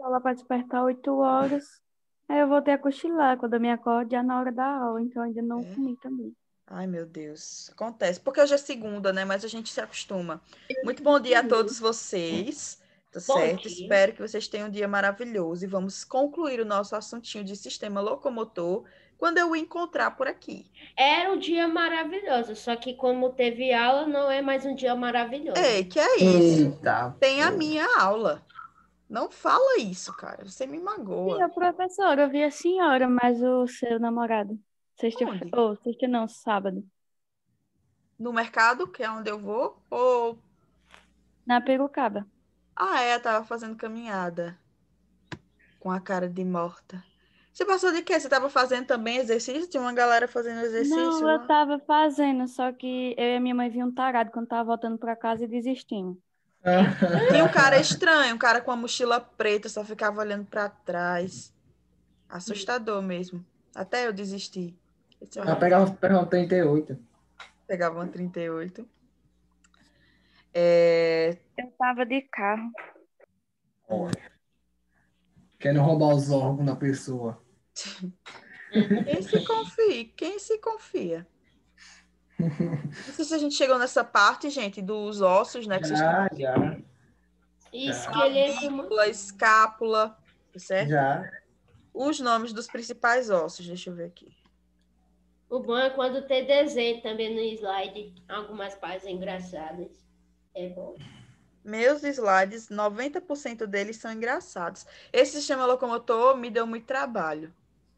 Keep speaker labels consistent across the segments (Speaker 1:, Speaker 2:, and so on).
Speaker 1: aula para despertar 8 horas. Aí eu voltei a cochilar quando eu me acordo já na hora da aula, então ainda não é. comi também. Ai, meu Deus, acontece. Porque hoje é segunda, né? Mas a gente se acostuma. Muito bom dia a todos vocês. Tá certo? Dia. Espero que vocês tenham um dia maravilhoso. E vamos concluir o nosso assuntinho de sistema locomotor quando eu o encontrar por aqui. Era um dia maravilhoso, só que como teve aula, não é mais um dia maravilhoso. Ei, é, que é isso? Eita, Tem a minha aula. Não fala isso, cara. Você me magoa. Sim, professora, eu vi a senhora, mas o seu namorado. Sexta, ou oh, sexta não, sábado. No mercado, que é onde eu vou, ou na perucaba. Ah, é, tava fazendo caminhada. Com a cara de morta. Você passou de quê? Você tava fazendo também exercício? Tinha uma galera fazendo exercício? Não, eu tava fazendo, só que eu e a minha mãe vinham um tarado quando tava voltando para casa e desistimos e um cara estranho, um cara com a mochila preta, só ficava olhando para trás. Assustador mesmo. Até eu desisti. É ah, eu, eu pegava, pegava um
Speaker 2: 38.
Speaker 1: Pegava um 38. É... Eu tava de carro. Olha.
Speaker 2: Querendo roubar os órgãos da pessoa.
Speaker 1: Quem se confia? Quem se confia? Não sei se a gente chegou nessa parte, gente, dos ossos, né? Que já, vocês já.
Speaker 2: esqueleto.
Speaker 1: escápula, tá certo? Já. Os nomes dos principais ossos, deixa eu ver aqui.
Speaker 2: O bom é quando tem desenho também no slide, algumas partes engraçadas. É bom.
Speaker 1: Meus slides, 90% deles são engraçados. Esse sistema locomotor me deu muito trabalho.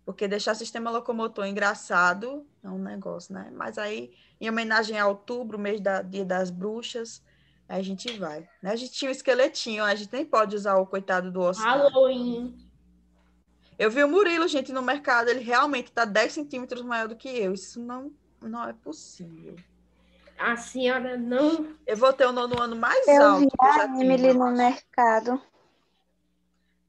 Speaker 1: Porque deixar sistema locomotor engraçado é um negócio, né? Mas aí, em homenagem a outubro, mês da Dia das Bruxas, a gente vai. Né? A gente tinha um esqueletinho, a gente nem pode usar o coitado do osso. Halloween. Eu vi o Murilo, gente, no mercado, ele realmente tá 10 centímetros maior do que eu. Isso não, não é possível. A senhora não. Eu vou ter o nono ano mais eu alto. Vi a Emily no mercado.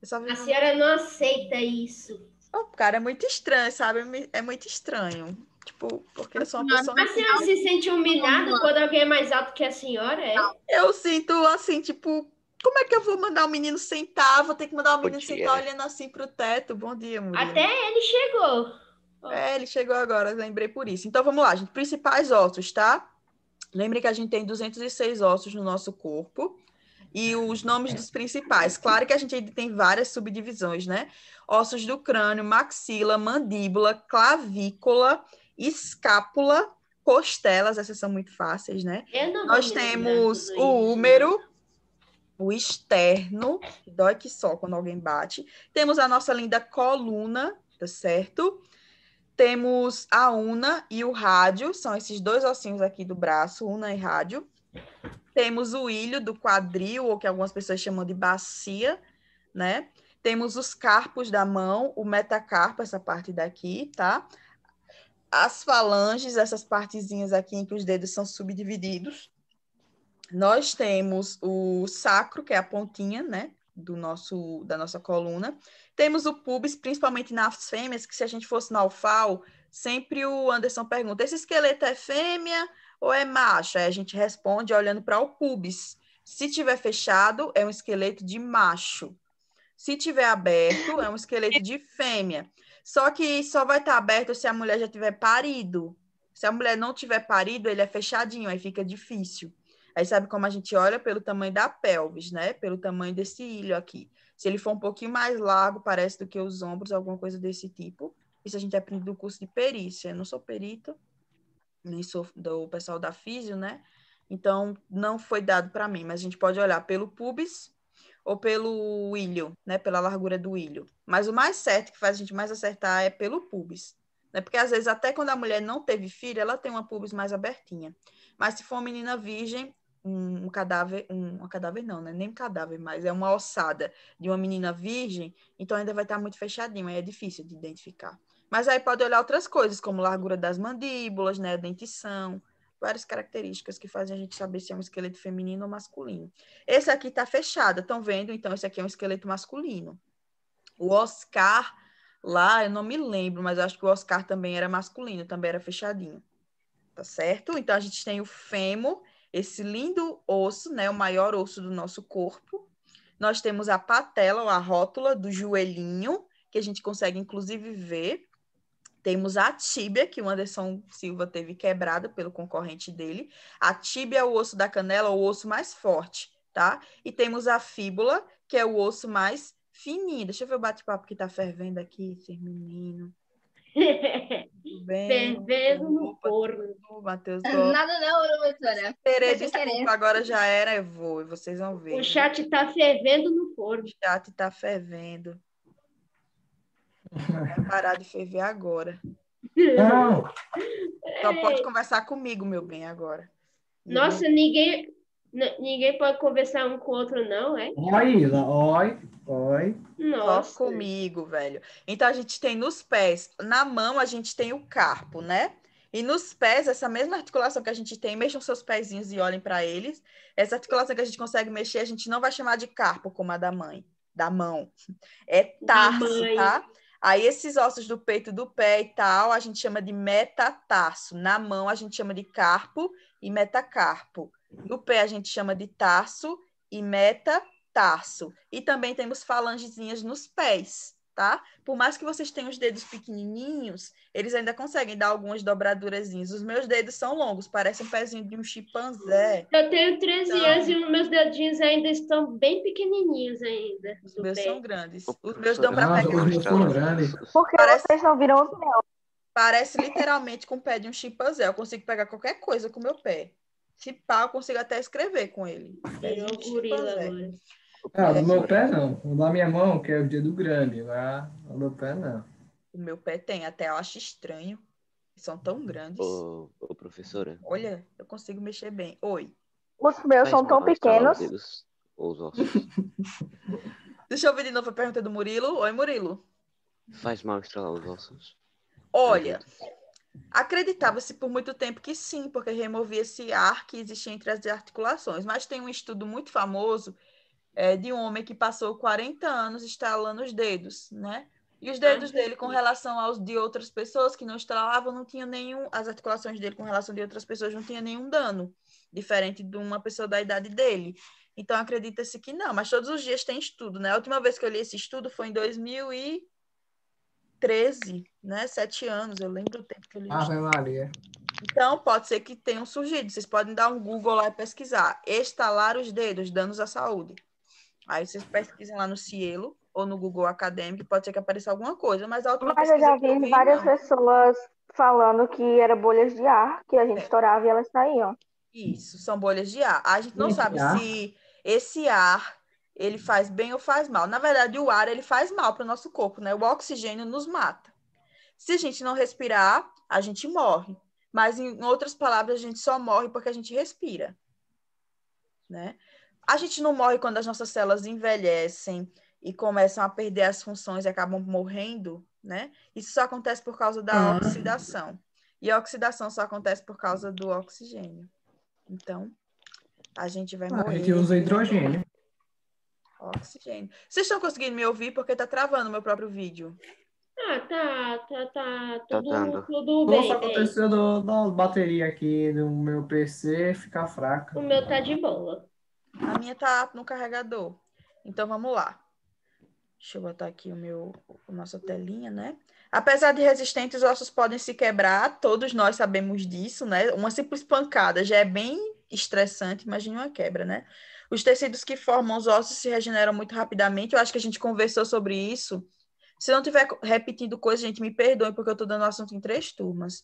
Speaker 1: a senhora não aceita isso. O cara, é muito estranho, sabe? É, é muito estranho. Tipo, porque eu sou uma pessoa. Mas a senhora se sente humilhada quando alguém é mais alto que a senhora, é? Eu sinto assim, tipo, como é que eu vou mandar o um menino sentar? Vou ter que mandar o um menino dia. sentar olhando assim pro teto. Bom dia, mulher. Até ele chegou. É, ele chegou agora, lembrei por isso. Então vamos lá, gente. Principais ossos, tá? Lembre que a gente tem 206 ossos no nosso corpo e os nomes dos principais. Claro que a gente tem várias subdivisões, né? Ossos do crânio, maxila, mandíbula, clavícula, escápula, costelas, essas são muito fáceis, né? Nós temos o úmero, o externo, que dói que só quando alguém bate. Temos a nossa linda coluna, tá certo? Temos a una e o rádio, são esses dois ossinhos aqui do braço, una e rádio. Temos o ilho do quadril, ou que algumas pessoas chamam de bacia, né? Temos os carpos da mão, o metacarpo, essa parte daqui, tá? As falanges, essas partezinhas aqui em que os dedos são subdivididos. Nós temos o sacro, que é a pontinha, né? do nosso da nossa coluna. Temos o pubis, principalmente nas fêmeas, que se a gente fosse na alfal, sempre o Anderson pergunta: esse esqueleto é fêmea ou é macho? Aí a gente responde olhando para o pubis. Se tiver fechado, é um esqueleto de macho. Se tiver aberto, é um esqueleto de fêmea. Só que só vai estar tá aberto se a mulher já tiver parido. Se a mulher não tiver parido, ele é fechadinho, aí fica difícil. Aí sabe como a gente olha pelo tamanho da pelvis, né? Pelo tamanho desse ilho aqui. Se ele for um pouquinho mais largo, parece do que os ombros, alguma coisa desse tipo. Isso a gente aprende do curso de perícia. Eu não sou perito, nisso do pessoal da Físio, né? Então, não foi dado para mim, mas a gente pode olhar pelo pubis ou pelo ilho, né? Pela largura do ilho. Mas o mais certo, que faz a gente mais acertar, é pelo pubis. Né? Porque, às vezes, até quando a mulher não teve filho, ela tem uma pubis mais abertinha. Mas se for uma menina virgem, um, um cadáver, um, um, cadáver não, né? Nem cadáver, mas é uma ossada de uma menina virgem, então ainda vai estar tá muito fechadinho, aí é difícil de identificar. Mas aí pode olhar outras coisas, como largura das mandíbulas, né, dentição, várias características que fazem a gente saber se é um esqueleto feminino ou masculino. Esse aqui está fechado, estão vendo? Então, esse aqui é um esqueleto masculino. O Oscar, lá, eu não me lembro, mas acho que o Oscar também era masculino, também era fechadinho. Tá certo? Então, a gente tem o fêmur esse lindo osso, né, o maior osso do nosso corpo. Nós temos a patela, a rótula do joelhinho, que a gente consegue inclusive ver. Temos a tíbia, que o Anderson Silva teve quebrada pelo concorrente dele. A tíbia é o osso da canela, o osso mais forte, tá? E temos a fíbula, que é o osso mais fininho. Deixa eu ver o bate-papo que tá fervendo aqui, ser menino. Fervendo no forno. Matheus do... É, nada não, doutora. Terei desculpa, agora já era, eu vou, vocês vão ver. O chat está fervendo no forno. O chat está fervendo. Vai parar de ferver agora. Não. Só pode é. conversar comigo, meu bem, agora. Nossa, ninguém ninguém pode conversar um com o outro, não, é? Oi,
Speaker 2: oi, oi. Nossa. Só
Speaker 1: comigo, velho. Então a gente tem nos pés, na mão a gente tem o carpo, né? E nos pés, essa mesma articulação que a gente tem, mexam seus pezinhos e olhem para eles. Essa articulação que a gente consegue mexer, a gente não vai chamar de carpo, como a da mãe, da mão. É tarso, tá? Aí esses ossos do peito, do pé e tal, a gente chama de metatarso. Na mão a gente chama de carpo e metacarpo. No pé a gente chama de tarso e metatarso. E também temos falangezinhas nos pés, tá? Por mais que vocês tenham os dedos pequenininhos, eles ainda conseguem dar algumas dobradurazinhas. Os meus dedos são longos, parecem um pezinho de um chimpanzé. Eu tenho 13 então... anos e os meus dedinhos ainda estão bem pequenininhos ainda. Os meus pé. são grandes. Os meus dão para pegar. Os meus são grandes. Porque Parece... vocês não viram os meu. Parece literalmente com o pé de um chimpanzé. Eu consigo pegar qualquer coisa com o meu pé. Se pá, eu consigo até escrever com ele. Virou é gorila
Speaker 2: Ah, no meu pé não. Na minha mão, que é o dia do grande. Lá no meu pé não.
Speaker 1: O meu pé tem, até eu acho estranho. São tão grandes.
Speaker 2: Ô, ô professora. Olha,
Speaker 1: eu consigo mexer bem. Oi. Os meus são tão pequenos.
Speaker 2: os ossos.
Speaker 1: Deixa eu ver de novo a pergunta do Murilo. Oi, Murilo.
Speaker 2: Faz mal estralar os ossos? Olha,
Speaker 1: Acreditava-se por muito tempo que sim, porque removia esse ar que existia entre as articulações, mas tem um estudo muito famoso é, de um homem que passou 40 anos estalando os dedos, né? E os dedos uhum. dele com relação aos de outras pessoas que não estalavam, não tinha nenhum, as articulações dele com relação de outras pessoas não tinha nenhum dano, diferente de uma pessoa da idade dele. Então acredita-se que não, mas todos os dias tem estudo, né? A última vez que eu li esse estudo foi em 2000 e 13, né? Sete anos, eu lembro o tempo que eu li. Ave ah, Maria. Então, pode ser que tenham surgido. Vocês podem dar um Google lá e pesquisar. Estalar os dedos, danos à saúde. Aí vocês pesquisem lá no Cielo ou no Google Acadêmico, pode ser que apareça alguma coisa, mas a outra Mas eu já vi, várias não. pessoas falando que era bolhas de ar, que a gente é. estourava e elas saíam. Isso, são bolhas de ar. A gente não sabe se esse ar ele faz bem ou faz mal. Na verdade, o ar ele faz mal para o nosso corpo, né? O oxigênio nos mata. Se a gente não respirar, a gente morre. Mas em outras palavras, a gente só morre porque a gente respira, né? A gente não morre quando as nossas células envelhecem e começam a perder as funções e acabam morrendo, né? Isso só acontece por causa da ah. oxidação. E a oxidação só acontece por causa do oxigênio. Então, a gente vai morrer. Ah, a gente usa hidrogênio. Oxigênio. Vocês estão conseguindo me ouvir porque tá travando o meu próprio vídeo.
Speaker 2: Ah, tá, tá, tá. Tudo, tá tudo bem. Nossa, tá é aconteceu do, da bateria aqui no meu PC ficar fraca. O
Speaker 1: meu tá de boa. A minha tá no carregador. Então vamos lá. Deixa eu botar aqui o meu, a nossa telinha, né? Apesar de resistentes, os ossos podem se quebrar, todos nós sabemos disso, né? Uma simples pancada já é bem estressante, imagina uma quebra, né? Os tecidos que formam os ossos se regeneram muito rapidamente. Eu acho que a gente conversou sobre isso. Se não tiver repetindo coisa, gente, me perdoe, porque eu estou dando assunto em três turmas.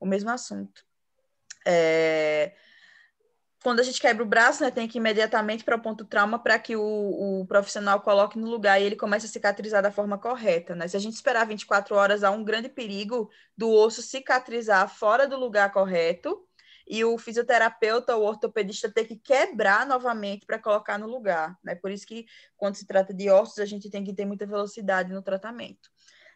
Speaker 1: O mesmo assunto. É... Quando a gente quebra o braço, né, tem que ir imediatamente para o ponto trauma para que o, o, profissional coloque no lugar e ele comece a cicatrizar da forma correta. Né? Se a gente esperar 24 horas, há um grande perigo do osso cicatrizar fora do lugar correto e o fisioterapeuta ou ortopedista ter que quebrar novamente para colocar no lugar. Né? Por isso que, quando se trata de ossos, a gente tem que ter muita velocidade no tratamento.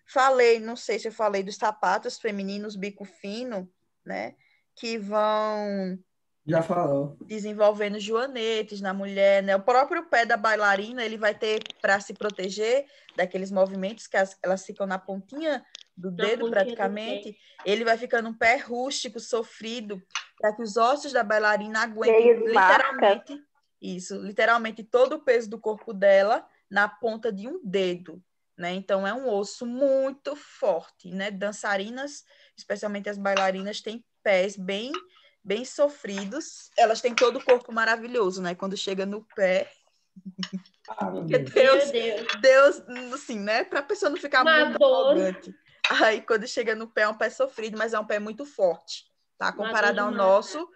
Speaker 1: Falei, não sei se eu falei dos sapatos femininos, bico fino, né? Que vão já falou. Desenvolvendo joanetes na mulher, né? O próprio pé da bailarina, ele vai ter para se proteger daqueles movimentos que as, elas ficam na pontinha do da dedo praticamente, do ele vai ficando um pé rústico, sofrido, para que os ossos da bailarina aguentem literalmente isso, literalmente todo o peso do corpo dela na ponta de um dedo, né? Então é um osso muito forte, né? Dançarinas, especialmente as bailarinas, têm pés bem bem sofridos. Elas têm todo o corpo maravilhoso, né? Quando chega no pé,
Speaker 2: ah, Deus,
Speaker 1: Deus, Deus, assim, né? Para a pessoa não ficar uma muito dor, arrogante. Aí quando chega no pé é um pé sofrido, mas é um pé muito forte, tá? É Comparado ao né? nosso,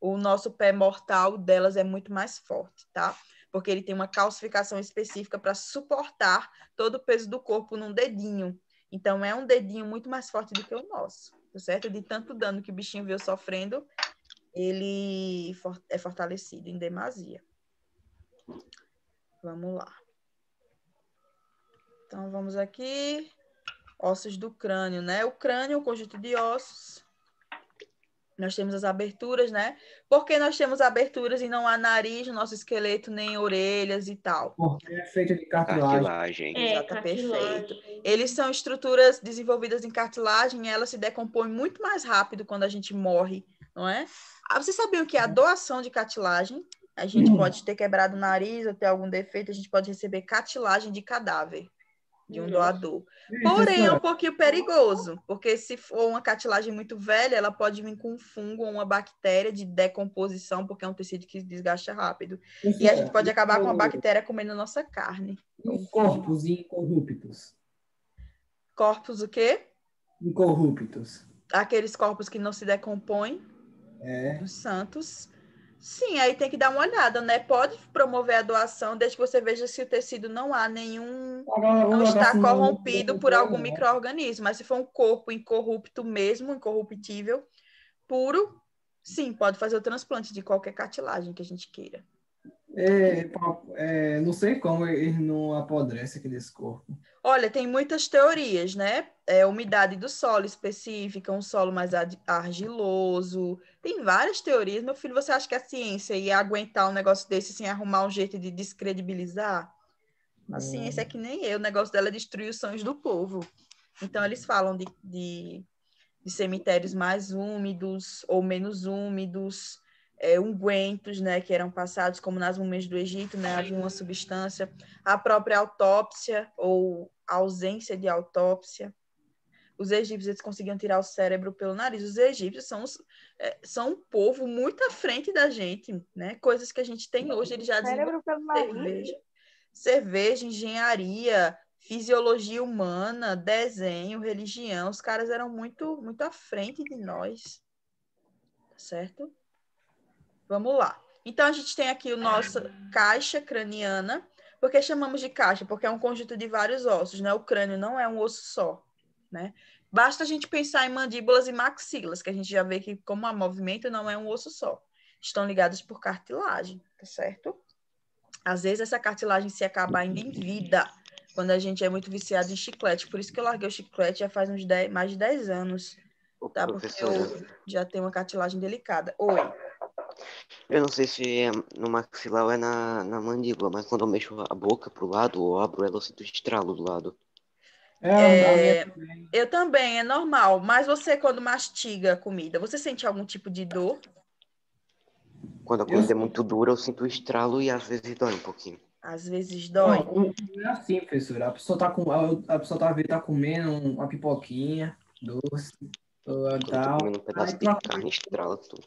Speaker 1: o nosso pé mortal delas é muito mais forte, tá? Porque ele tem uma calcificação específica para suportar todo o peso do corpo num dedinho. Então é um dedinho muito mais forte do que o nosso, tá certo? De tanto dano que o bichinho veio sofrendo, ele é fortalecido em demasia. Vamos lá. Então vamos aqui ossos do crânio, né? O crânio é um conjunto de ossos. Nós temos as aberturas, né? Por que nós temos aberturas e não há nariz no nosso esqueleto, nem orelhas e tal? Porque é feito
Speaker 2: de cartilagem. cartilagem. É, Exato, perfeito.
Speaker 1: Eles são estruturas desenvolvidas em cartilagem e elas se decompõem muito mais rápido quando a gente morre, não é? Ah, vocês sabiam que a doação de cartilagem, a gente hum. pode ter quebrado o nariz ou ter algum defeito, a gente pode receber cartilagem de cadáver de um uhum. doador. Porém, é, é um pouquinho perigoso, porque se for uma cartilagem muito velha, ela pode vir com um fungo ou uma bactéria de decomposição, porque é um tecido que desgasta rápido. Isso e a gente é. pode acabar com a é. bactéria comendo a nossa carne.
Speaker 2: corpos incorruptos.
Speaker 1: Corpos o quê?
Speaker 2: Incorruptos.
Speaker 1: Aqueles corpos que não se decompõem. É. Dos santos. Sim, aí tem que dar uma olhada, né? Pode promover a doação desde que você veja se o tecido não há nenhum. Não está corrompido por algum né? microorganismo. Mas se for um corpo incorrupto mesmo, incorruptível, puro, sim, pode fazer o transplante de qualquer cartilagem que a
Speaker 2: gente queira. É, é, não sei como ele não apodrece aqui desse corpo.
Speaker 1: Olha, tem muitas teorias, né? É, umidade do solo específica, um solo mais argiloso. Tem várias teorias. Meu filho, você acha que a ciência ia aguentar um negócio desse sem arrumar um jeito de descredibilizar? A hum. ciência é que nem eu, o negócio dela é destruir os sonhos do povo. Então, eles falam de, de, de cemitérios mais úmidos ou menos úmidos é, ungüentos, né, que eram passados, como nas múmias do Egito, né, havia uma substância, a própria autópsia ou ausência de autópsia. Os egípcios eles conseguiam tirar o cérebro pelo nariz. Os egípcios são, os, é, são um povo muito à frente da gente, né? Coisas que a gente tem hoje, eles já cérebro pelo cerveja, nariz. cerveja, engenharia, fisiologia humana, desenho, religião. Os caras eram muito muito à frente de nós, tá certo? Vamos lá. Então, a gente tem aqui o nossa caixa craniana. Por que chamamos de caixa? Porque é um conjunto de vários ossos, né? O crânio não é um osso só, né? Basta a gente pensar em mandíbulas e maxilas, que a gente já vê que, como há movimento, não é um osso só. Estão ligados por cartilagem, tá certo? Às vezes, essa cartilagem se acaba ainda em vida, quando a gente é muito viciado em chiclete. Por isso que eu larguei o chiclete já faz uns 10, mais de 10 anos,
Speaker 2: tá? Porque eu
Speaker 1: já tenho uma cartilagem delicada. Oi.
Speaker 2: Eu não sei se é no maxilar ou é na, na mandíbula, mas quando eu mexo a boca pro lado ou abro ela, eu sinto estralo do lado. É,
Speaker 1: é eu também, é normal. Mas você, quando mastiga comida, você sente algum tipo de dor?
Speaker 2: Quando a comida eu... é muito dura, eu sinto estralo e às vezes dói um pouquinho.
Speaker 1: Às vezes
Speaker 2: dói? Não, não é assim, professora. A pessoa tá, com, a, pessoa tá, tá comendo uma pipoquinha, doce, tal. Comendo um pedaço Aí, de carne, estrala tudo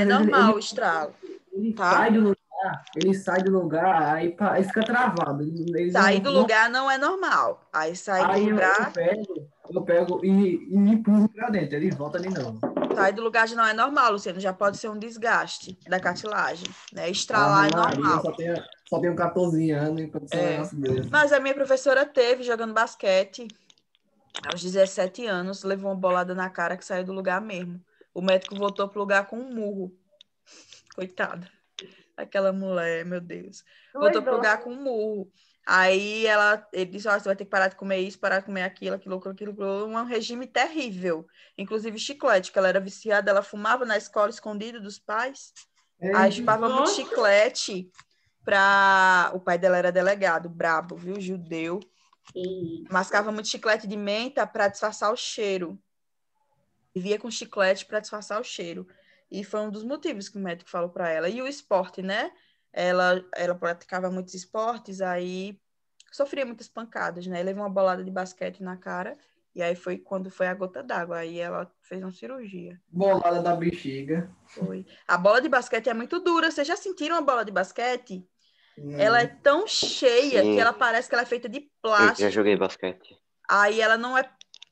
Speaker 2: é normal ele, o estralo. Ele tá? sai do
Speaker 1: lugar,
Speaker 2: ele sai do lugar, aí, aí fica travado. sair do não... lugar
Speaker 1: não é normal. Aí sai aí do lugar. Eu pego,
Speaker 2: eu pego e, e empurro pra dentro, ele volta ali não.
Speaker 1: Sair do lugar já não é normal, Luciano, já pode ser um desgaste da cartilagem. Né? Estralar ah, é normal. Só
Speaker 2: tenho, só tenho 14 anos, então é.
Speaker 1: Mas a minha professora teve jogando basquete aos 17 anos, levou uma bolada na cara que saiu do lugar mesmo. O médico voltou pro lugar com um murro. Coitada. Aquela mulher, meu Deus. Voltou pro é. lugar com um murro. Aí ela, ele disse, ah, você vai ter que parar de comer isso, parar de comer aquilo, aquilo, aquilo, aquilo. Um regime terrível. Inclusive chiclete, que ela era viciada, ela fumava na escola escondida dos pais. Ei, aí chupava muito chiclete para O pai dela era delegado, brabo, viu? Judeu. Sim. Mascava muito chiclete de menta para disfarçar o cheiro via com chiclete para disfarçar o cheiro. E foi um dos motivos que o médico falou para ela. E o esporte, né? Ela, ela praticava muitos esportes, aí sofria muitas pancadas, né? Levou uma bolada de basquete na cara, e aí foi quando foi a gota d'água. Aí ela fez uma cirurgia.
Speaker 2: Bolada da bexiga. Foi.
Speaker 1: A bola de basquete é muito dura. Vocês já sentiram a bola de basquete? Ela é tão cheia Sim. que ela parece que ela é feita de plástico. Eu já joguei
Speaker 2: basquete.
Speaker 1: Aí ela não é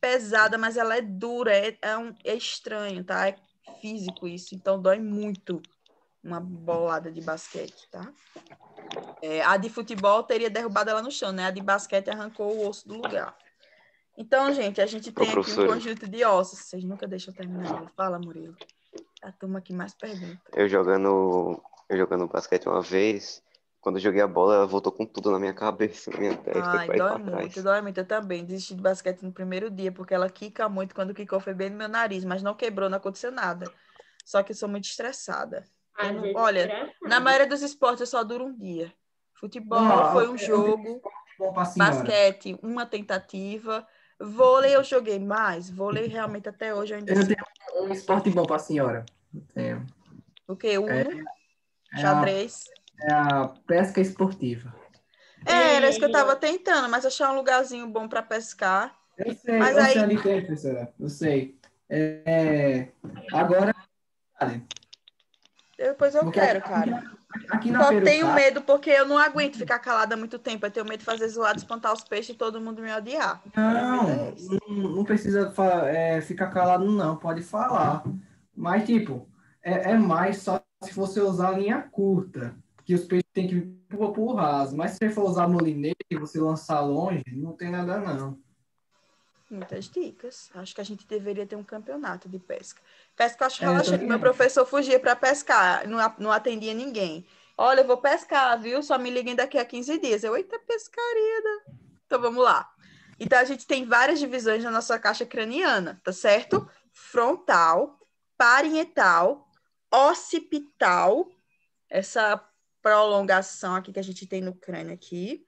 Speaker 1: pesada, mas ela é dura, é, é, um, é estranho, tá? É físico isso, então dói muito uma bolada de basquete, tá? É, a de futebol teria derrubado ela no chão, né? A de basquete arrancou o osso do lugar. Então, gente, a gente tem Ô, aqui um conjunto de ossos. Vocês nunca deixam terminar. Fala, Murilo. A turma que mais pergunta.
Speaker 2: Eu jogando, eu jogando basquete uma vez, quando eu joguei a bola, ela voltou com tudo na minha cabeça, na minha testa. Ai, dói muito,
Speaker 1: dói muito. Eu também desisti de basquete no primeiro dia, porque ela quica muito. Quando quicou, foi bem no meu nariz, mas não quebrou, não aconteceu nada. Só que eu sou muito estressada. Não... olha, na maioria dos esportes eu só duro um dia. Futebol foi um jogo,
Speaker 2: basquete,
Speaker 1: uma tentativa. Vôlei eu joguei mais, vôlei realmente até hoje eu ainda... Eu tenho um esporte
Speaker 2: bom para a senhora. O quê? Um? É... é Xadrez? É... É a pesca esportiva.
Speaker 1: É, era isso que eu estava tentando, mas achar um lugarzinho bom para pescar. Eu sei, mas eu aí... sei ali
Speaker 2: tem, professora. Eu sei. É, agora.
Speaker 1: Depois eu porque quero, aqui, cara. Aqui Só tenho medo, porque eu não aguento ficar calada muito tempo. Eu tenho medo de fazer zoado, espantar os peixes e todo mundo me odiar.
Speaker 2: Não, é não, não, precisa é, ficar calado, não. Pode falar. Mas, tipo, é, é mais só se você usar a linha curta que os peixes têm que ir por raso. Mas se você for usar molinete e você lançar longe, não tem nada não.
Speaker 1: Muitas dicas. Acho que a gente deveria ter um campeonato de pesca. Pesca eu acho é, relaxante. Meu professor fugia para pescar, não, não atendia ninguém. Olha, eu vou pescar, viu? Só me liguem daqui a 15 dias. Eu, eita pescaria. Então vamos lá. Então a gente tem várias divisões na nossa caixa craniana, tá certo? Frontal, parietal, occipital, essa prolongação aqui que a gente tem no crânio aqui.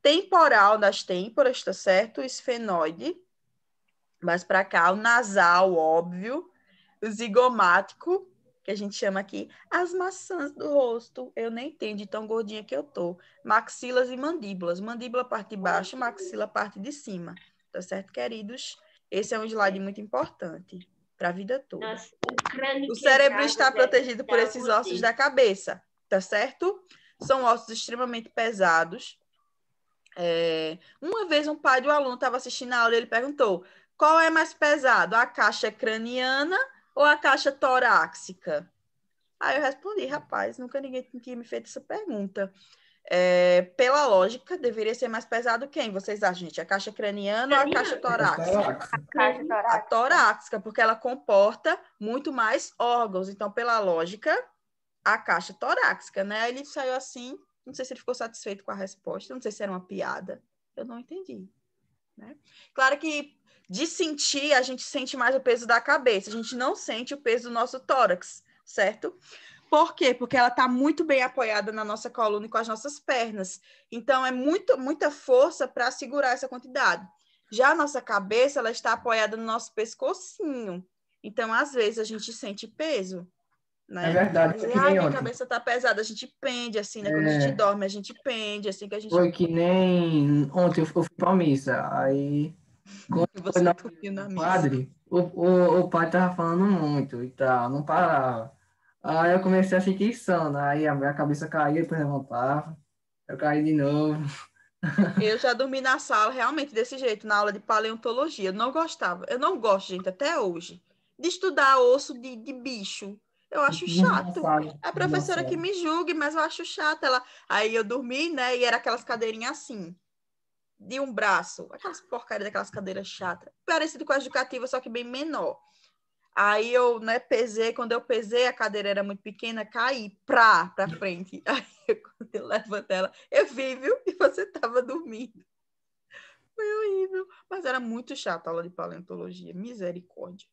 Speaker 1: Temporal das têmporas, tá certo? esfenoide, mas para cá o nasal, óbvio. O zigomático, que a gente chama aqui as maçãs do rosto. Eu nem entendo de tão gordinha que eu tô. Maxilas e mandíbulas. Mandíbula parte de baixo, maxila parte de cima. Tá certo, queridos? Esse é um slide muito importante para a vida toda. Nossa,
Speaker 2: o, o cérebro está protegido por esses ossos da
Speaker 1: cabeça tá certo? São ossos extremamente pesados. É... Uma vez um pai de um aluno estava assistindo a aula e ele perguntou: qual é mais pesado, a caixa craniana ou a caixa torácica? Aí eu respondi, rapaz, nunca ninguém tinha me feito essa pergunta. É, pela lógica, deveria ser mais pesado quem? Vocês acham, gente? A caixa craniana ou a caixa torácica? A caixa torácica. A torácica, porque ela comporta muito mais órgãos. Então, pela lógica, a caixa torácica, né? Aí ele saiu assim, não sei se ele ficou satisfeito com a resposta, não sei se era uma piada, eu não entendi. Né? Claro que de sentir, a gente sente mais o peso da cabeça, a gente não sente o peso do nosso tórax, certo? Por quê? Porque ela está muito bem apoiada na nossa coluna e com as nossas pernas. Então, é muito, muita força para segurar essa quantidade. Já a nossa cabeça, ela está apoiada no nosso pescocinho. Então, às vezes, a gente sente peso. Né? É verdade. Foi é que Ai, minha ontem. cabeça tá pesada, a gente pende, assim, né? Quando é... a gente é. dorme, a gente pende, assim, que a gente... Foi
Speaker 2: que nem ontem eu fui pra missa, aí... Quando Você não... na missa. Padre, o, o, o pai tava falando muito e tal, não parava. Aí eu comecei a ficar insano, aí a minha cabeça caía, depois levantava, eu caí de novo.
Speaker 1: Eu já dormi na sala realmente desse jeito, na aula de paleontologia. Eu não gostava. Eu não gosto, gente, até hoje, de estudar osso de, de bicho. Eu acho chato. É a professora que me julgue, mas eu acho chato. Ela... Aí eu dormi, né? E era aquelas cadeirinhas assim, de um braço. Aquelas porcaria daquelas cadeiras chatas. Parecido com a educativa, só que bem menor. Aí eu, né, pesei. Quando eu pesei, a cadeira era muito pequena, caí pra, pra frente. Aí eu, quando eu levantei ela, eu vi, viu? E você tava dormindo. Foi horrível. Mas era muito chato a aula de paleontologia. Misericórdia.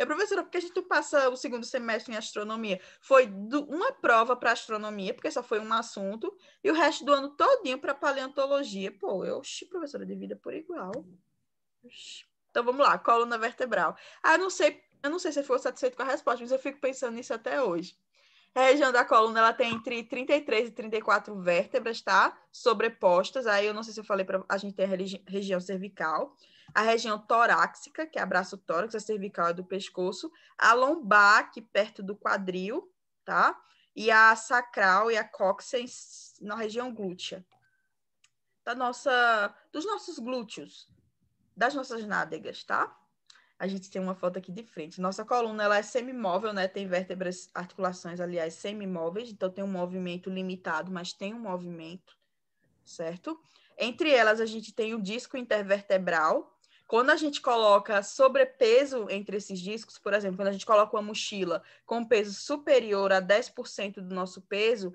Speaker 1: Eu, é, professora, porque a gente passa o segundo semestre em astronomia? Foi do, uma prova para astronomia, porque só foi um assunto, e o resto do ano todinho para paleontologia. Pô, eu, oxi, professora de vida por igual. Oxi. Então vamos lá, coluna vertebral. Ah, não sei, eu não sei se você ficou satisfeito com a resposta, mas eu fico pensando nisso até hoje. A região da coluna ela tem entre 33 e 34 vértebras, tá? Sobrepostas. Aí eu não sei se eu falei para a gente tem a região cervical a região torácica, que é abraça o tórax, a cervical é do pescoço, a lombar, que perto do quadril, tá? E a sacral e a cóccea na região glútea. Da nossa, dos nossos glúteos, das nossas nádegas, tá? A gente tem uma foto aqui de frente. Nossa coluna ela é semimóvel, né? Tem vértebras, articulações, aliás, semimóveis, então tem um movimento limitado, mas tem um movimento, certo? Entre elas a gente tem o disco intervertebral, quando a gente coloca sobrepeso entre esses discos, por exemplo, quando a gente coloca uma mochila com peso superior a 10% do nosso peso,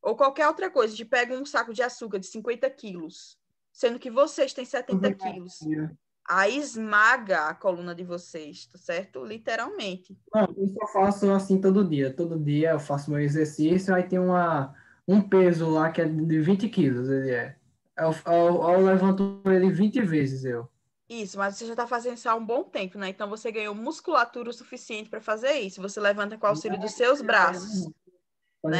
Speaker 1: ou qualquer outra coisa, a gente pega um saco de açúcar de 50 quilos, sendo que vocês têm 70 uhum. quilos. É. Aí esmaga a coluna de vocês, tá certo? Literalmente.
Speaker 2: Não, eu só faço assim todo dia. Todo dia eu faço meu exercício, aí tem uma, um peso lá que é de 20 quilos, ele é. Eu, eu, eu levanto ele 20 vezes, eu.
Speaker 1: Isso, mas você já está fazendo isso há um bom tempo, né? Então você ganhou musculatura o suficiente para fazer isso. Você levanta com o auxílio dos seus braços. Né?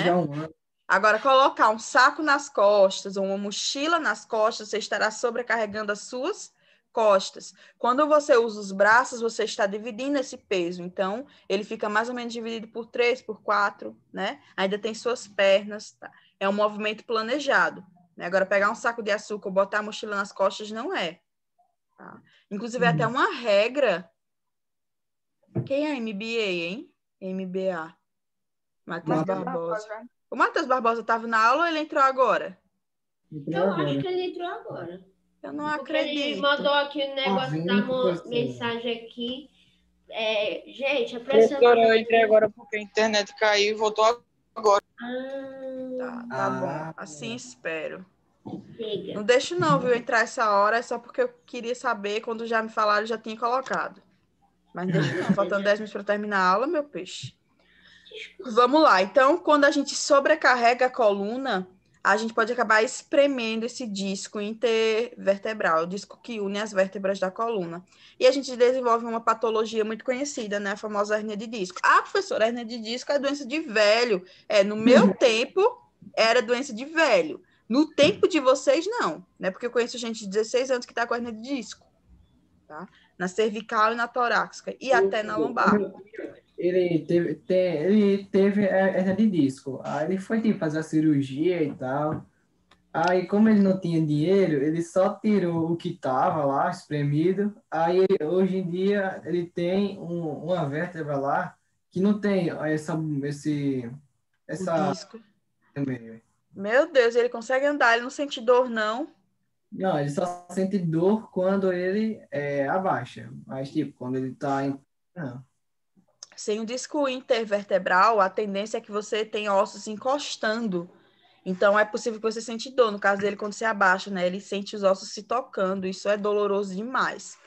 Speaker 1: Agora, colocar um saco nas costas ou uma mochila nas costas, você estará sobrecarregando as suas costas. Quando você usa os braços, você está dividindo esse peso. Então, ele fica mais ou menos dividido por três, por quatro, né? Ainda tem suas pernas. Tá? É um movimento planejado. Né? Agora, pegar um saco de açúcar, botar a mochila nas costas, não é. Tá. Inclusive, hum. até uhum. uma regra. Quem é MBA, hein? MBA. Matheus Barbosa. Barbosa. O Matheus Barbosa estava na aula ou ele entrou agora?
Speaker 2: Eu acho que ele
Speaker 1: entrou agora. Eu não Porque acredito. Ele mandou aqui o um tá negócio da tá
Speaker 2: mensagem aqui. É, gente, a pressão. eu tá entrei agora porque a internet caiu e voltou agora. Ah,
Speaker 1: tá, tá ah, bom. Assim espero. Chega. Não deixo não, viu, entrar essa hora, é só porque eu queria saber, quando já me falaram, já tinha colocado. Mas não deixa não, faltando 10 minutos para terminar a aula, meu peixe. Vamos lá, então, quando a gente sobrecarrega a coluna, a gente pode acabar espremendo esse disco intervertebral, o disco que une as vértebras da coluna. E a gente desenvolve uma patologia muito conhecida, né? A famosa hernia de disco. Ah, professora, hernia de disco é doença de velho. É, no meu uhum. tempo, era doença de velho. No tempo de vocês, não, né? Porque eu conheço gente de 16 anos que está com a hernia de disco, tá? Na cervical e na torácica, e até na lombar.
Speaker 2: Ele teve, te, ele teve hernia de disco. Aí ele foi tipo, fazer a cirurgia e tal. Aí, como ele não tinha dinheiro, ele só tirou o que tava lá, espremido. Aí, hoje em dia, ele tem um, uma vértebra lá que não tem essa, esse, essa... Também,
Speaker 1: meu Deus, ele consegue andar, ele não sente dor, não?
Speaker 2: Não, ele só sente dor quando ele é, abaixa. Mas, tipo, quando ele tá em. Não.
Speaker 1: Sem o disco intervertebral, a tendência é que você tenha ossos encostando. Então, é possível que você sente dor. No caso dele, quando você abaixa, né? Ele sente os ossos se tocando. Isso é doloroso demais.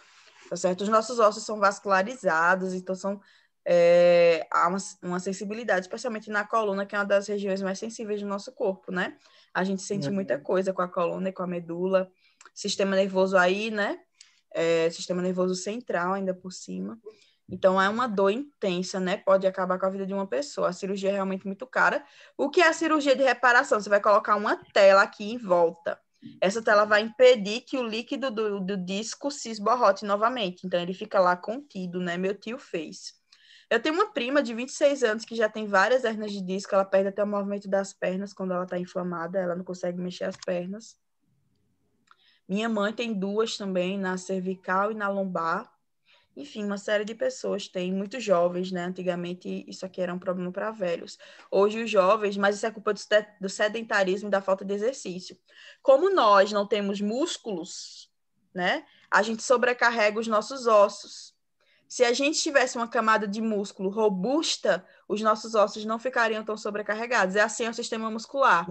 Speaker 1: Tá certo? Os nossos ossos são vascularizados, então são é, há uma, uma, sensibilidade, especialmente na coluna, que é uma das regiões mais sensíveis do nosso corpo, né? A gente sente uhum. muita coisa com a coluna e com a medula, sistema nervoso aí, né? É, sistema nervoso central ainda por cima. Então é uma dor intensa, né? Pode acabar com a vida de uma pessoa. A cirurgia é realmente muito cara. O que é a cirurgia de reparação? Você vai colocar uma tela aqui em volta. Essa tela vai impedir que o líquido do, do disco se esborrote novamente. Então ele fica lá contido, né? Meu tio fez. Eu tenho uma prima de 26 anos que já tem várias hernias de disco, ela perde até o movimento das pernas quando ela está inflamada, ela não consegue mexer as pernas. Minha mãe tem duas também, na cervical e na lombar. Enfim, uma série de pessoas tem, muitos jovens, né? Antigamente isso aqui era um problema para velhos. Hoje os jovens, mas isso é culpa do sedentarismo e da falta de exercício. Como nós não temos músculos, né? A gente sobrecarrega os nossos ossos. Se a gente tivesse uma camada de músculo robusta, os nossos ossos não ficariam tão sobrecarregados. É assim é o sistema muscular.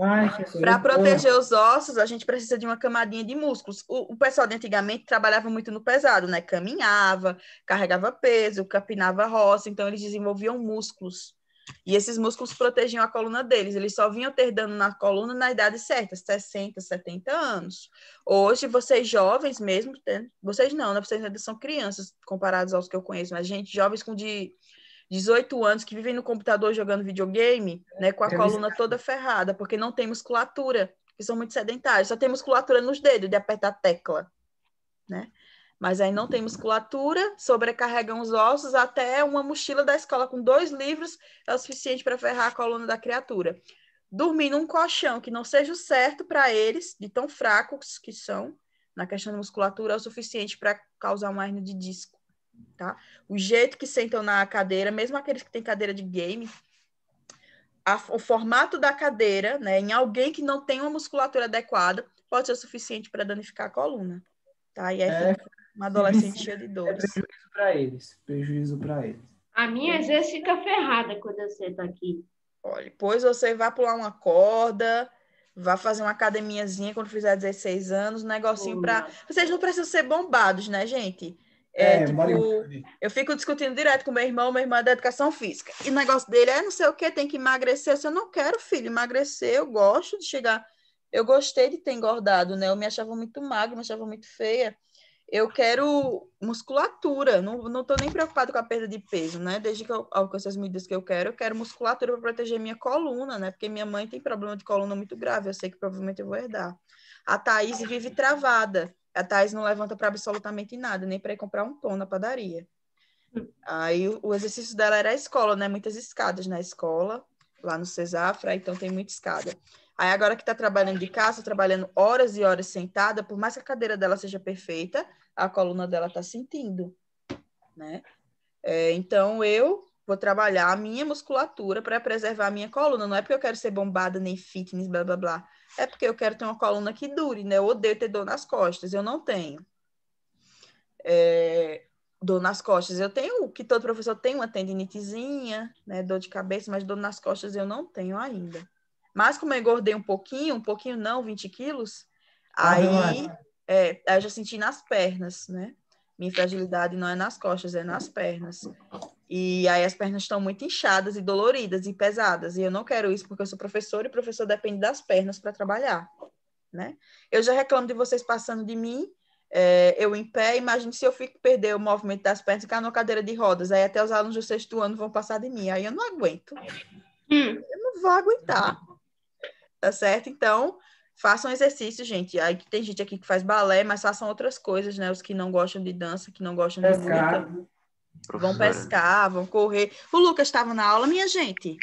Speaker 1: Para é proteger os ossos, a gente precisa de uma camadinha de músculos. O, o, pessoal de antigamente trabalhava muito no pesado, né? Caminhava, carregava peso, capinava roça, então eles desenvolviam músculos. E esses músculos protegiam a coluna deles. Eles só vinham ter dano na coluna na idade certa, 60, 70 anos. Hoje, vocês jovens mesmo, né? vocês não, né? Vocês ainda são crianças comparados aos que eu conheço, mas gente, jovens com de 18 anos que vivem no computador jogando videogame, né? Com a coluna toda ferrada, porque não tem musculatura, que são muito sedentários. Só tem musculatura nos dedos de apertar a tecla, né? mas aí não tem musculatura, sobrecarregam os ossos, até uma mochila da escola com dois livros é o suficiente para ferrar a coluna da criatura. Dormir num colchão que não seja o certo para eles, de tão fracos que são, na questão da musculatura, é o suficiente para causar uma hernia de disco, tá? O jeito que sentam na cadeira, mesmo aqueles que têm cadeira de game, a, o formato da cadeira, né, em alguém que não tem uma musculatura adequada, pode ser o suficiente para danificar a coluna, tá? E aí é. fica
Speaker 2: uma adolescente cheia de dores. É prejuízo para eles. Prejuízo para eles. A minha, às vezes, fica ferrada quando eu sento aqui.
Speaker 1: Olha, pois você vai pular uma corda, vai fazer uma academiazinha quando fizer 16 anos, um negocinho para. Vocês não precisam ser bombados, né, gente? É, é tipo, eu fico discutindo direto com meu irmão, minha irmã é da educação física. E o negócio dele é não sei o que, tem que emagrecer. eu não quero, filho, emagrecer, eu gosto de chegar. Eu gostei de ter engordado, né? Eu me achava muito magra, me achava muito feia eu quero musculatura, não, não tô nem preocupado com a perda de peso, né? Desde que eu alcance as medidas que eu quero, eu quero musculatura para proteger minha coluna, né? Porque minha mãe tem problema de coluna muito grave, eu sei que provavelmente eu vou herdar. A Thaís vive travada. A Thaís não levanta para absolutamente nada, nem para ir comprar um pão na padaria. Hum. Aí o exercício dela era a escola, né? Muitas escadas na escola lá no Cesafra, então tem muita escada. Aí agora que está trabalhando de casa, tá trabalhando horas e horas sentada, por mais que a cadeira dela seja perfeita, a coluna dela está sentindo, né? É, então eu vou trabalhar a minha musculatura para preservar a minha coluna. Não é porque eu quero ser bombada nem fitness, blá blá blá. É porque eu quero ter uma coluna que dure, né? Eu odeio ter dor nas costas, eu não tenho. É, dor nas costas. Eu tenho, que todo professor tem uma tendinitezinha, né, dor de cabeça, mas dor nas costas eu não tenho ainda. Mas como eu engordei um pouquinho, um pouquinho não, 20 quilos, ah, aí é, eu já senti nas pernas, né? Minha fragilidade não é nas costas, é nas pernas. E aí as pernas estão muito inchadas e doloridas e pesadas. E eu não quero isso porque eu sou professor e professor depende das pernas para trabalhar, né? Eu já reclamo de vocês passando de mim é, eu em pé, imagine se eu fico perder o movimento das pernas e ficar numa cadeira de rodas, aí até os alunos do sexto ano vão passar de mim, aí eu não aguento. Hum. Eu não vou aguentar. Tá certo? Então, façam exercício, gente. Aí tem gente aqui que faz balé, mas façam outras coisas, né? Os que não gostam de dança, que não gostam de luta. Vão pescar, vão correr. O Lucas estava na aula, minha gente.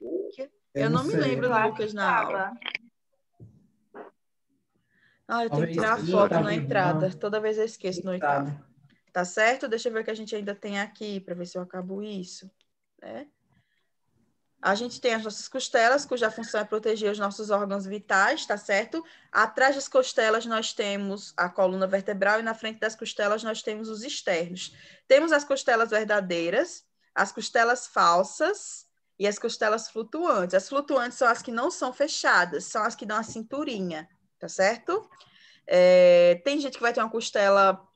Speaker 1: Eu,
Speaker 2: eu não, não me lembro do Lucas
Speaker 1: na aula. Ah, eu tenho que tirar a foto na entrada. Toda vez eu esqueço no oitavo. Tá certo? Deixa eu ver o que a gente ainda tem aqui para ver se eu acabo isso. Né? A gente tem as nossas costelas, cuja função é proteger os nossos órgãos vitais, tá certo? Atrás das costelas nós temos a coluna vertebral e na frente das costelas nós temos os externos. Temos as costelas verdadeiras, as costelas falsas e as costelas flutuantes. As flutuantes são as que não são fechadas, são as que dão a cinturinha, tá certo? É, tem gente que vai ter uma costela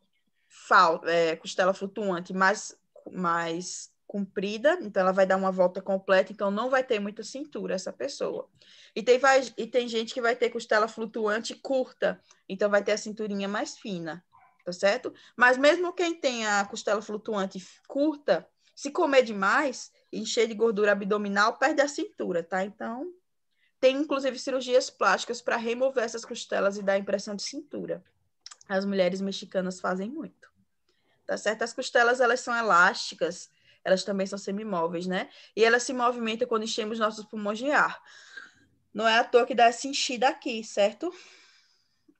Speaker 1: fal, é, costela flutuante mais, mais comprida, então ela vai dar uma volta completa, então não vai ter muita cintura essa pessoa. E tem, vai, e tem gente que vai ter costela flutuante curta, então vai ter a cinturinha mais fina, tá certo? Mas mesmo quem tem a costela flutuante curta, se comer demais, encher de gordura abdominal, perde a cintura, tá? Então, tem inclusive cirurgias plásticas para remover essas costelas e dar impressão de cintura. As mulheres mexicanas fazem muito. Tá certo? As costelas elas são elásticas, elas também são semimóveis, né? E elas se movimentam quando enchemos nossos pulmões de ar. Não é à toa que dá essa enchida aqui, certo?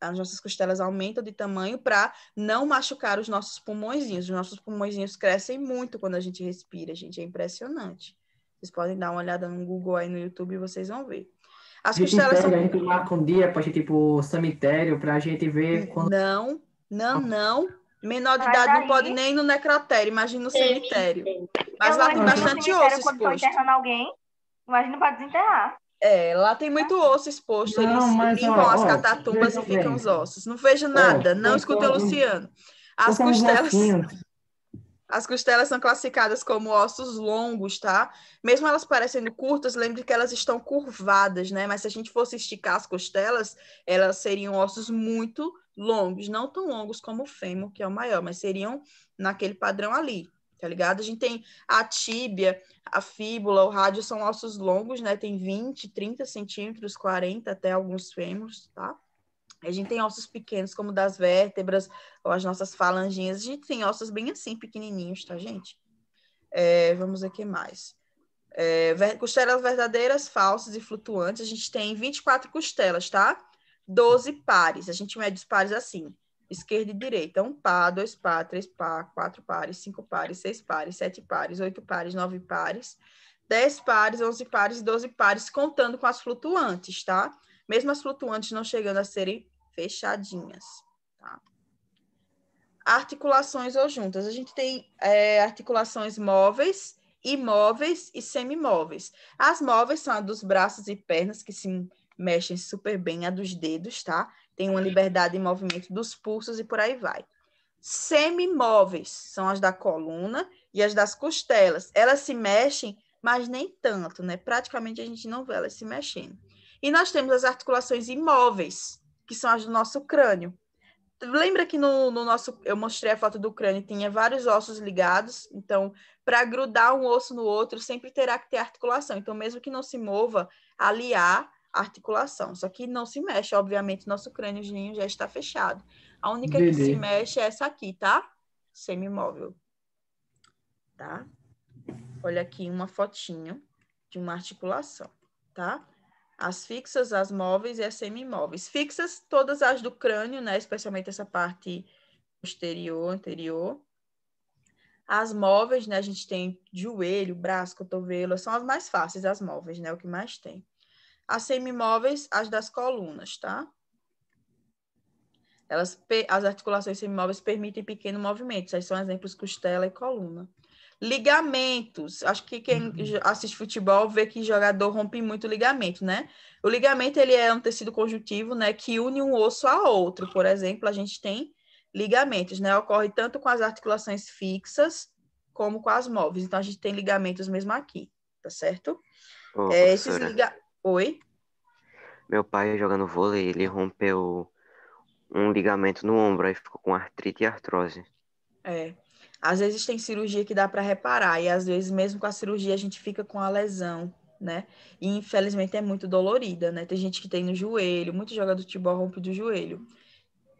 Speaker 1: As nossas costelas aumentam de tamanho para não machucar os nossos pulmõezinhos. Os nossos pulmõezinhos crescem muito quando a gente respira, gente. É impressionante. Vocês podem dar uma olhada no Google aí no YouTube e vocês vão ver. As costelas são. A gente
Speaker 2: marca um dia para tipo cemitério para a gente ver hum, quando. Não,
Speaker 1: não, ah. não. Menor de idade não pode nem ir no necrotério, imagina no cemitério. Sim, Mas Eu lá tem bastante osso exposto. Quando enterrando alguém, imagina para desenterrar. É, lá tem muito osso exposto. Não, eles mas, limpam ó, as catatumbas e ficam os ossos. Não vejo nada, ó, não escute o Luciano.
Speaker 2: As costelas.
Speaker 1: As costelas são classificadas como ossos longos, tá? Mesmo elas parecendo curtas, lembre que elas estão curvadas, né? Mas se a gente fosse esticar as costelas, elas seriam ossos muito longos, não tão longos como o fêmur, que é o maior, mas seriam naquele padrão ali, tá ligado? A gente tem a tíbia, a fíbula, o rádio são ossos longos, né? Tem 20, 30 centímetros, 40 até alguns fêmurs, tá? A gente tem ossos pequenos, como das vértebras, ou as nossas falanginhas. A gente tem ossos bem assim, pequenininhos, tá, gente? É, vamos aqui mais. É, costelas verdadeiras, falsas e flutuantes. A gente tem 24 costelas, tá? 12 pares. A gente mede os pares assim. Esquerda e direita. Um par, dois par, três par, quatro pares, cinco pares, seis pares, sete pares, oito pares, nove pares, dez pares, onze pares e doze pares, contando com as flutuantes, tá? Mesmo as flutuantes não chegando a serem fechadinhas. Tá? Articulações ou juntas. A gente tem é, articulações móveis, imóveis e semimóveis. As móveis são a dos braços e pernas, que se mexem super bem, a dos dedos, tá? Tem uma liberdade em movimento dos pulsos e por aí vai. Semimóveis são as da coluna e as das costelas. Elas se mexem, mas nem tanto, né? Praticamente a gente não vê elas se mexendo. E nós temos as articulações imóveis, que são as do nosso crânio. Lembra que no, no nosso. Eu mostrei a foto do crânio, tinha vários ossos ligados, então, para grudar um osso no outro, sempre terá que ter articulação. Então, mesmo que não se mova, aliar articulação. Só que não se mexe, obviamente, nosso crâniozinho já está fechado. A única Beleza. que se mexe é essa aqui, tá? Semimóvel. Tá? Olha aqui uma fotinha de uma articulação, tá? as fixas, as móveis e as semimóveis. Fixas todas as do crânio, né, especialmente essa parte posterior, anterior. As móveis, né, a gente tem joelho, braço, cotovelo, são as mais fáceis, as móveis, né, o que mais tem. As semimóveis, as das colunas, tá? Elas, as articulações semimóveis permitem pequeno movimento. Essas são exemplos costela e coluna ligamentos. Acho que quem uhum. assiste futebol vê que jogador rompe muito ligamento, né? O ligamento ele é um tecido conjuntivo, né, que une um osso a outro. Por exemplo, a gente tem ligamentos, né? Ocorre tanto com as articulações fixas como com as móveis. Então a gente tem ligamentos mesmo aqui, tá certo?
Speaker 2: é, esses liga... Oi. Meu pai é jogando vôlei, ele rompeu um ligamento no ombro, aí ficou com artrite e artrose.
Speaker 1: É. Às vezes tem cirurgia que dá para reparar e às vezes mesmo com a cirurgia a gente fica com a lesão, né? E infelizmente é muito dolorida, né? Tem gente que tem no joelho, muito jogador de futebol rompe do joelho.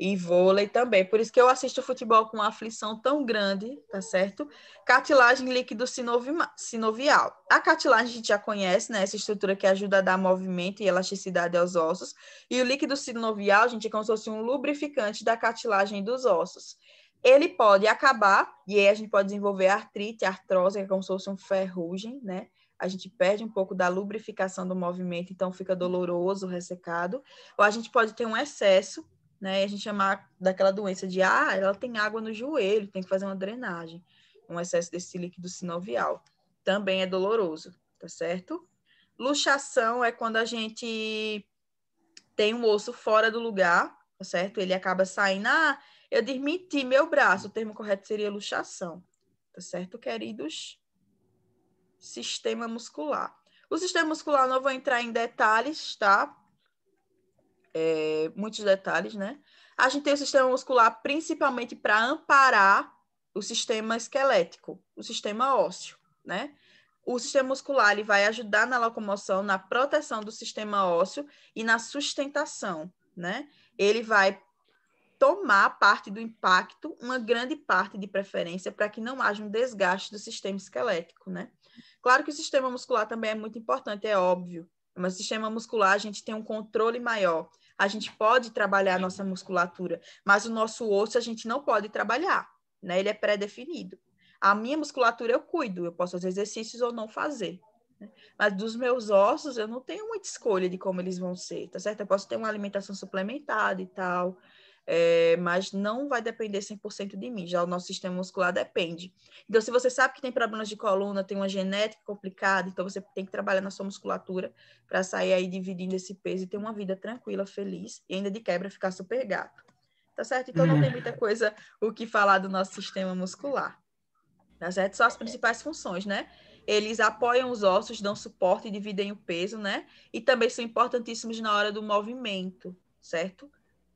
Speaker 1: E vôlei também. Por isso que eu assisto futebol com uma aflição tão grande, tá certo? Cartilagem líquido sinovial. A cartilagem a gente já conhece, né? Essa estrutura que ajuda a dar movimento e elasticidade aos ossos. E o líquido sinovial, gente, é como se fosse um lubrificante da cartilagem dos ossos ele pode acabar, e aí a gente pode desenvolver artrite, artrose, que é como se fosse um ferrugem, né? A gente perde um pouco da lubrificação do movimento, então fica doloroso, ressecado. Ou a gente pode ter um excesso, né? E a gente chamar daquela doença de, ah, ela tem água no joelho, tem que fazer uma drenagem. Um excesso desse líquido sinovial. Também é doloroso, tá certo? Luxação é quando a gente tem um osso fora do lugar, tá certo? Ele acaba saindo, ah, eu desmenti meu braço, o termo correto seria luxação, tá certo, queridos? Sistema muscular. O sistema muscular, não vou entrar em detalhes, tá? É, muitos detalhes, né? A gente tem o sistema muscular principalmente para amparar o sistema esquelético, o sistema ósseo, né? O sistema muscular ele vai ajudar na locomoção, na proteção do sistema ósseo e na sustentação, né? Ele vai tomar parte do impacto, uma grande parte de preferência, para que não haja um desgaste do sistema esquelético, né? Claro que o sistema muscular também é muito importante, é óbvio, mas o sistema muscular a gente tem um controle maior. A gente pode trabalhar a nossa musculatura, mas o nosso osso a gente não pode trabalhar, né? Ele é pré-definido. A minha musculatura eu cuido, eu posso fazer exercícios ou não fazer. Né? Mas dos meus ossos eu não tenho muita escolha de como eles vão ser, tá certo? Eu posso ter uma alimentação suplementada e tal, é, mas não vai depender 100% de mim, já o nosso sistema muscular depende. Então, se você sabe que tem problemas de coluna, tem uma genética complicada, então você tem que trabalhar na sua musculatura para sair aí dividindo esse peso e ter uma vida tranquila, feliz, e ainda de quebra ficar super gato. Tá certo? Então, não tem uhum. muita coisa o que falar do nosso sistema muscular. Tá certo? São as principais funções, né? eles apoiam os ossos, dão suporte e dividem o peso, né? E também são importantíssimos na hora do movimento, certo?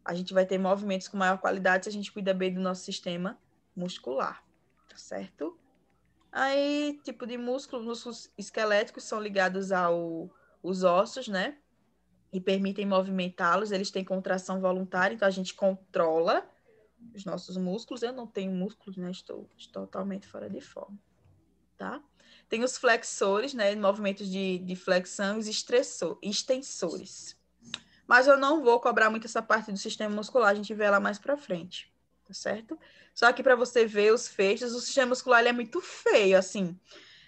Speaker 1: a gente vai ter movimentos com maior qualidade se a gente cuida bem do nosso sistema muscular, tá certo? Aí, tipo de músculo, músculos esqueléticos são ligados aos ossos, né? E permitem movimentá-los, eles têm contração voluntária, então a gente controla os nossos músculos. Eu não tenho músculos, né? Estou, estou totalmente fora de forma, tá? Tem os flexores, né? Movimentos de, de flexão e os estressor, extensores mas eu não vou cobrar muito essa parte do sistema muscular, a gente vê ela mais para frente, tá certo? Só que para você ver os feixes, o sistema muscular ele é muito feio, assim.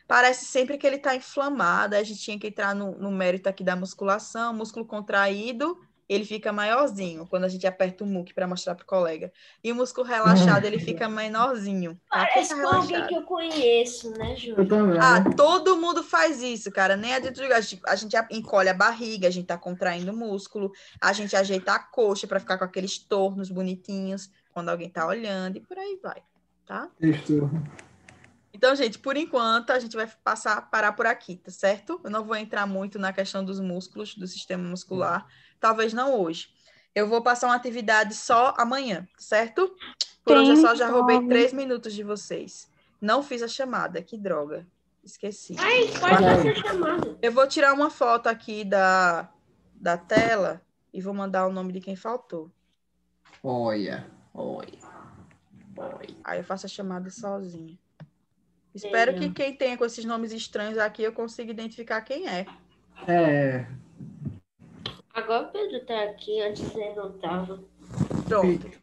Speaker 1: Parece sempre que ele está inflamado, a gente tinha que entrar no, no mérito aqui da musculação, músculo contraído, ele fica maiorzinho quando a gente aperta o muque para mostrar pro colega. E o músculo uhum. relaxado, ele fica menorzinho. Tá? Parece com alguém que eu
Speaker 2: conheço, né, Júlio? Ah,
Speaker 1: todo mundo faz isso, cara. Nem a gente, a gente encolhe a barriga, a gente tá contraindo o músculo, a gente ajeita a coxa para ficar com aqueles tornos bonitinhos quando alguém tá olhando e por aí vai, tá? Então, gente, por enquanto a gente vai passar parar por aqui, tá certo? Eu não vou entrar muito na questão dos músculos, do sistema muscular. Hum talvez não hoje. Eu vou passar uma atividade só amanhã, certo? Por Tem hoje é só, já roubei três minutos de vocês. Não fiz a chamada, que droga. Esqueci. Ai, pode fazer chamada. Eu vou tirar uma foto aqui da, da tela e vou mandar o nome de quem faltou.
Speaker 2: Olha, olha.
Speaker 1: olha. Aí eu faço a chamada sozinha. Espero é. que quem tenha com esses nomes estranhos aqui eu consiga identificar quem é.
Speaker 2: É.
Speaker 1: Agora o Pedro tá aqui,
Speaker 2: antes ele não tava.
Speaker 1: Pronto.